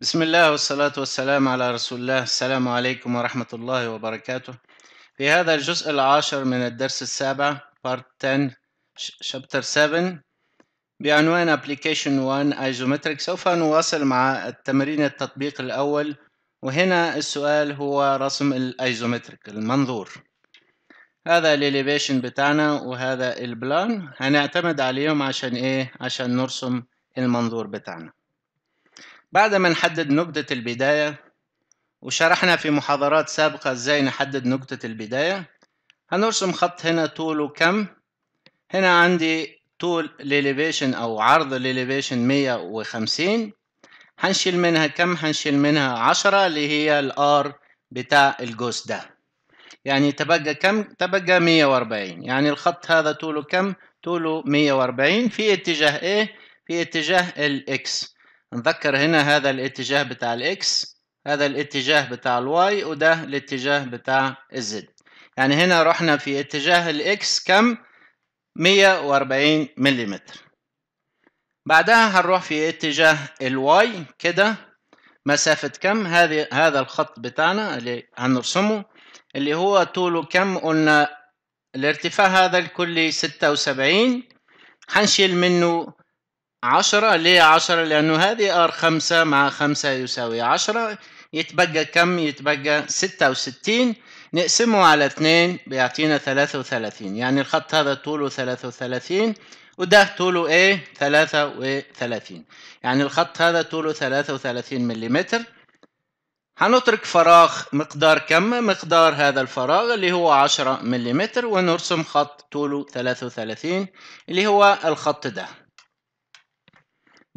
بسم الله والصلاة والسلام على رسول الله السلام عليكم ورحمة الله وبركاته في هذا الجزء العاشر من الدرس السابع Part 10 Chapter 7 بعنوان Application 1 Isometric سوف نواصل مع التمرين التطبيق الأول وهنا السؤال هو رسم الايزومتريك المنظور هذا الاليفيشن بتاعنا وهذا البلان هنعتمد عليهم عشان ايه عشان نرسم المنظور بتاعنا بعد ما نحدد نقطة البداية وشرحنا في محاضرات سابقة ازاي نحدد نقطة البداية هنرسم خط هنا طوله كم هنا عندي طول الاليفيشن او عرض الاليفيشن مية وخمسين هنشيل منها كم هنشيل منها عشرة اللي هي الار بتاع الجوز ده يعني تبقى كم تبقى مية واربعين يعني الخط هذا طوله كم طوله مية واربعين في اتجاه ايه في اتجاه الاكس نذكر هنا هذا الاتجاه بتاع الاكس هذا الاتجاه بتاع الواي وده الاتجاه بتاع الزد يعني هنا رحنا في اتجاه الاكس كم 140 ملم بعدها هنروح في اتجاه الواي كده مسافة كم هذه هذا الخط بتاعنا اللي هنرسمه اللي هو طوله كم قلنا الارتفاع هذا الكلي 76 هنشيل منه عشرة ليه عشرة لأنه هذه ار خمسة مع خمسة يساوي عشرة يتبقى كم يتبقى ستة وستين نقسمه على اثنين بيعطينا ثلاثة وثلاثين يعني الخط هذا طوله ثلاثة وثلاثين وده طوله ايه ثلاثة وثلاثين يعني الخط هذا طوله ثلاثة وثلاثين مليمتر هنترك فراغ مقدار كم مقدار هذا الفراغ اللي هو عشرة مليمتر ونرسم خط طوله ثلاثة وثلاثين اللي هو الخط ده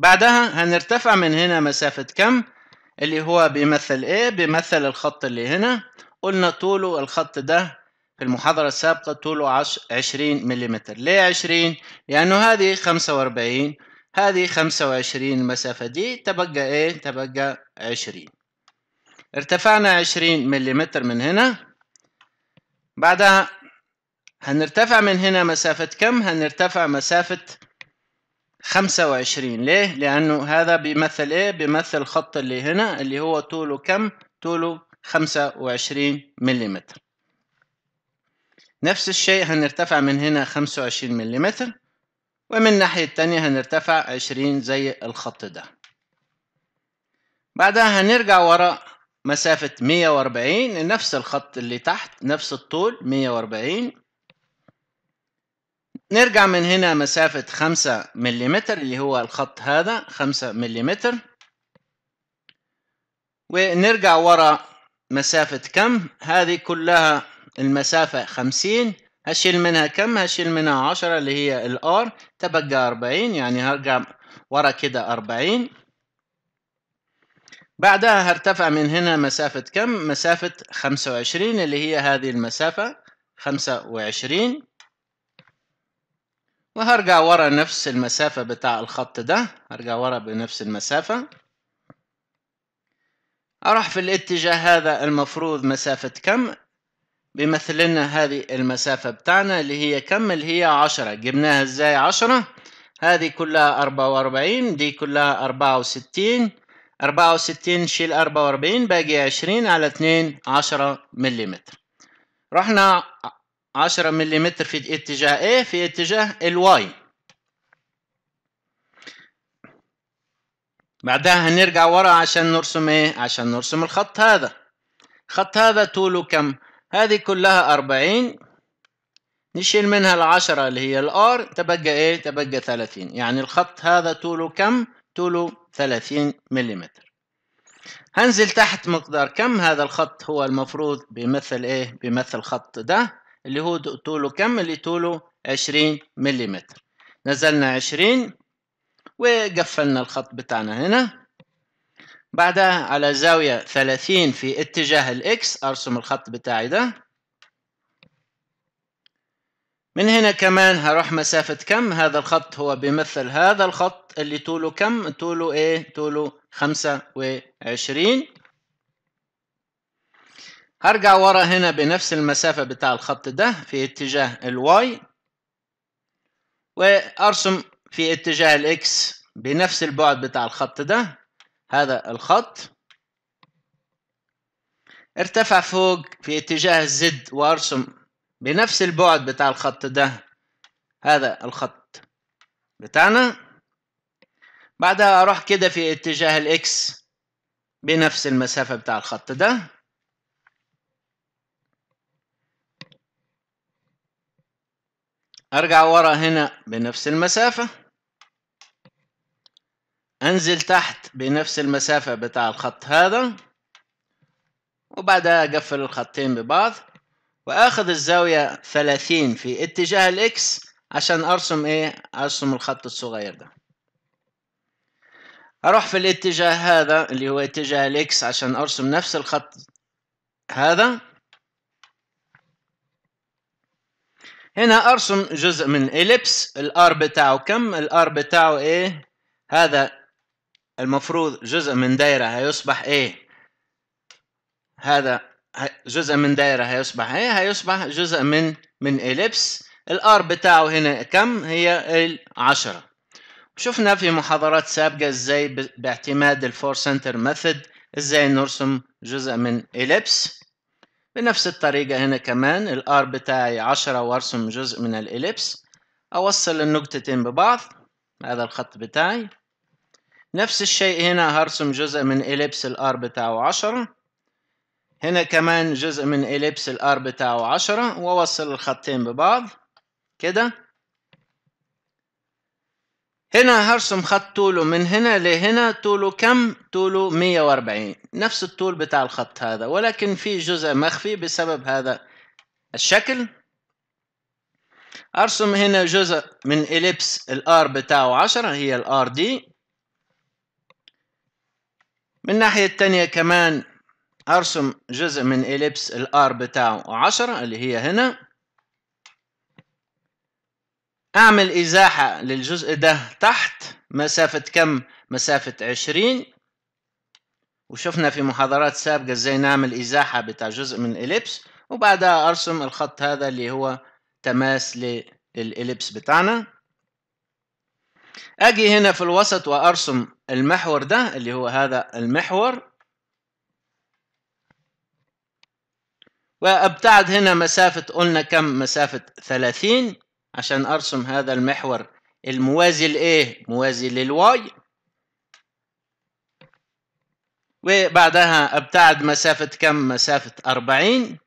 بعدها هنرتفع من هنا مسافة كم اللي هو بيمثل ايه بيمثل الخط اللي هنا قلنا طوله الخط ده في المحاضرة السابقة طوله عشرين مليمتر ليه عشرين؟ لأنه هذه خمسة وأربعين هذه خمسة وعشرين المسافة دي تبقى ايه؟ تبقى عشرين ارتفعنا عشرين مليمتر من هنا بعدها هنرتفع من هنا مسافة كم؟ هنرتفع مسافة 25 ليه؟ لأنه هذا بيمثل إيه؟ بيمثل الخط اللي هنا اللي هو طوله كم؟ طوله 25 ملم نفس الشيء هنرتفع من هنا 25 ملم ومن الناحية التانية هنرتفع 20 زي الخط ده بعدها هنرجع وراء مسافة 140 نفس الخط اللي تحت نفس الطول 140 نرجع من هنا مسافة خمسة مليمتر اللي هو الخط هذا خمسة مليمتر ونرجع ورا مسافة كم هذه كلها المسافة خمسين هشيل منها كم هشيل منها عشرة اللي هي الار تبقى أربعين يعني هرجع ورا كده أربعين بعدها هرتفع من هنا مسافة كم مسافة خمسة وعشرين اللي هي هذه المسافة خمسة وعشرين وهرجع ورا نفس المسافة بتاع الخط ده هرجع ورا بنفس المسافة أروح في الاتجاه هذا المفروض مسافة كم بيمثل لنا هذه المسافة بتاعنا اللي هي كم اللي هي عشرة جبناها ازاي عشرة هذه كلها أربعة وأربعين دي كلها أربعة وستين أربعة وستين شيل أربعة وأربعين باقي عشرين على اتنين عشرة مليمتر رحنا 10 ملم في اتجاه A في اتجاه الواي بعدها هنرجع ورا عشان نرسم ايه عشان نرسم الخط هذا الخط هذا طوله كم هذه كلها 40 نشيل منها العشرة اللي هي الار تبقى ايه تبقى 30 يعني الخط هذا طوله كم طوله 30 ملم هنزل تحت مقدار كم هذا الخط هو المفروض بيمثل ايه بيمثل خط ده اللي هو طوله كم اللي طوله 20 ملم نزلنا 20 وقفلنا الخط بتاعنا هنا بعدها على زاوية 30 في اتجاه الإكس أرسم الخط بتاعي ده من هنا كمان هروح مسافة كم هذا الخط هو بيمثل هذا الخط اللي طوله كم طوله ايه طوله خمسة وعشرين هرجع ورا هنا بنفس المسافة بتاع الخط ده في اتجاه الواي وأرسم في اتجاه الاكس بنفس البعد بتاع الخط ده هذا الخط ارتفع فوق في اتجاه الزد وارسم بنفس البعد بتاع الخط ده هذا الخط بتاعنا بعدها اروح كده في اتجاه الاكس بنفس المسافة بتاع الخط ده أرجع ورا هنا بنفس المسافة أنزل تحت بنفس المسافة بتاع الخط هذا وبعدها أقفل الخطين ببعض وآخذ الزاوية ثلاثين في اتجاه الإكس عشان أرسم إيه؟ أرسم الخط الصغير ده أروح في الاتجاه هذا اللي هو اتجاه الإكس عشان أرسم نفس الخط هذا هنا ارسم جزء من اليبس الار بتاعه كم الار بتاعه ايه هذا المفروض جزء من دايره هيصبح ايه هذا جزء من دايره هيصبح ايه هيصبح جزء من من اليبس الار بتاعه هنا كم هي العشرة شفنا في محاضرات سابقة ازاي باعتماد الفور سنتر ميثود ازاي نرسم جزء من اليبس بنفس الطريقة هنا كمان الار بتاعي عشرة وارسم جزء من الإليبس أوصل النقطتين ببعض هذا الخط بتاعي نفس الشيء هنا هرسم جزء من إليبس الار بتاعه عشرة هنا كمان جزء من إليبس الار بتاعه عشرة وأوصل الخطين ببعض كده هنا هرسم خط طوله من هنا لهنا طوله كم؟ طوله 140 نفس الطول بتاع الخط هذا ولكن في جزء مخفي بسبب هذا الشكل أرسم هنا جزء من إليبس الآر بتاعه 10 هي الآر دي من الناحية التانية كمان أرسم جزء من إليبس الآر بتاعه 10 اللي هي هنا أعمل إزاحة للجزء ده تحت مسافة كم؟ مسافة عشرين وشفنا في محاضرات سابقة ازاي نعمل إزاحة بتاع جزء من الإليبس وبعدها أرسم الخط هذا اللي هو تماس للإليبس بتاعنا أجي هنا في الوسط وأرسم المحور ده اللي هو هذا المحور وأبتعد هنا مسافة قلنا كم مسافة ثلاثين عشان أرسم هذا المحور الموازي لإيه؟ موازي للواي وبعدها أبتعد مسافة كم؟ مسافة 40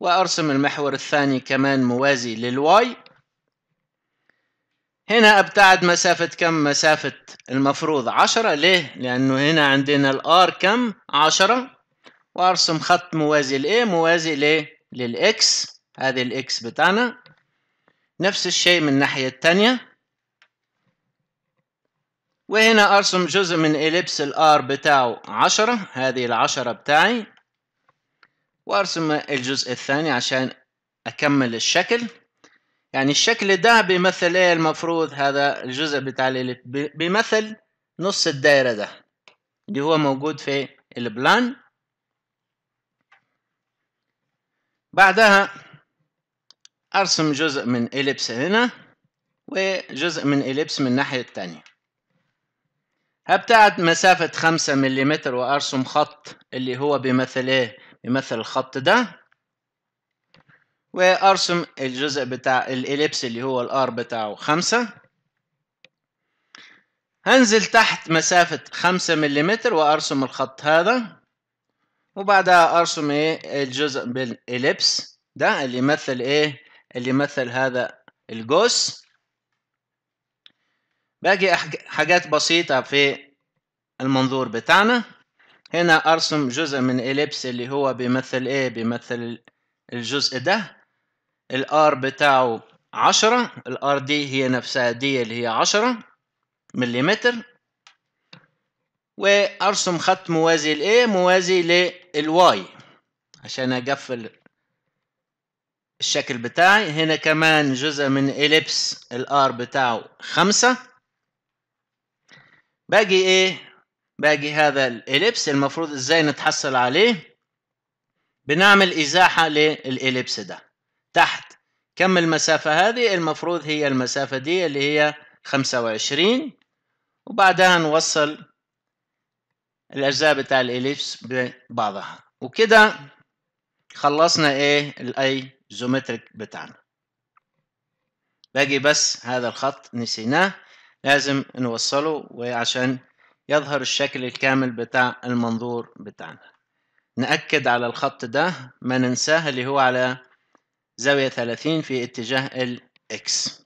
وأرسم المحور الثاني كمان موازي للواي هنا أبتعد مسافة كم؟ مسافة المفروض 10 ليه؟ لأنه هنا عندنا الآر كم؟ 10 وأرسم خط موازي لإيه؟ موازي لإيه؟ للإكس هذه الإكس بتاعنا نفس الشيء من الناحية الثانية وهنا أرسم جزء من إليبس الآر بتاعه عشرة هذه العشرة بتاعي وأرسم الجزء الثاني عشان أكمل الشكل يعني الشكل ده بيمثل إيه المفروض هذا الجزء بتاع الإليبس بيمثل نص الدايرة ده اللي هو موجود في البلان بعدها أرسم جزء من إليبس هنا وجزء من إليبس من الناحية التانية هبتعد مسافة خمسة مليمتر وأرسم خط اللي هو بيمثل إيه بيمثل الخط ده وأرسم الجزء بتاع الإليبس اللي هو الآر بتاعه خمسة هنزل تحت مسافة خمسة مليمتر وأرسم الخط هذا وبعدها أرسم إيه الجزء بالإليبس ده اللي يمثل إيه اللي مثل هذا القوس باقي حاجات بسيطة في المنظور بتاعنا هنا أرسم جزء من إليبس اللي هو بيمثل إيه بيمثل الجزء ده الآر بتاعه عشرة الآر دي هي نفسها دي اللي هي عشرة مليمتر وأرسم خط موازي لإيه موازي للواي عشان أقفل الشكل بتاعي هنا كمان جزء من إليبس الار بتاعه خمسة باجي ايه باجي هذا الإليبس المفروض ازاي نتحصل عليه بنعمل إزاحة للإليبس ده تحت كم المسافة هذه المفروض هي المسافة دي اللي هي خمسة وعشرين وبعدها نوصل الأجزاء بتاع الإليبس ببعضها وكده خلصنا ايه الأي الجيومتريك بتاعنا باجي بس هذا الخط نسيناه لازم نوصله وعشان يظهر الشكل الكامل بتاع المنظور بتاعنا نأكد على الخط ده ما ننساه اللي هو على زاوية 30 في اتجاه الاكس X